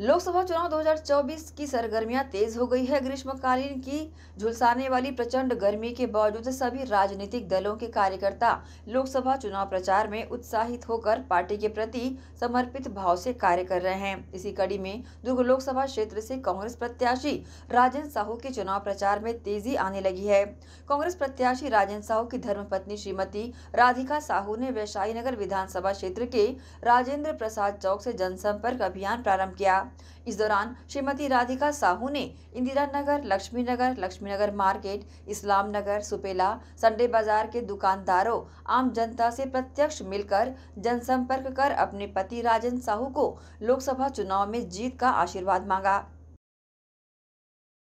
लोकसभा चुनाव 2024 की सरगर्मियां तेज हो गई है ग्रीष्मकालीन की झुलसाने वाली प्रचंड गर्मी के बावजूद सभी राजनीतिक दलों के कार्यकर्ता लोकसभा चुनाव प्रचार में उत्साहित होकर पार्टी के प्रति समर्पित भाव से कार्य कर रहे हैं इसी कड़ी में दुर्ग लोकसभा क्षेत्र से कांग्रेस प्रत्याशी राजेंद्र साहू के चुनाव प्रचार में तेजी आने लगी है कांग्रेस प्रत्याशी राजेंद्र साहू की धर्म श्रीमती राधिका साहू ने वैशाली नगर विधानसभा क्षेत्र के राजेंद्र प्रसाद चौक से जनसंपर्क अभियान प्रारंभ किया इस दौरान श्रीमती राधिका साहू ने इंदिरा नगर लक्ष्मी नगर लक्ष्मी नगर मार्केट इस्लाम नगर सुपेला संडे बाजार के दुकानदारों आम जनता से प्रत्यक्ष मिलकर जनसंपर्क कर अपने पति राजन साहू को लोकसभा चुनाव में जीत का आशीर्वाद मांगा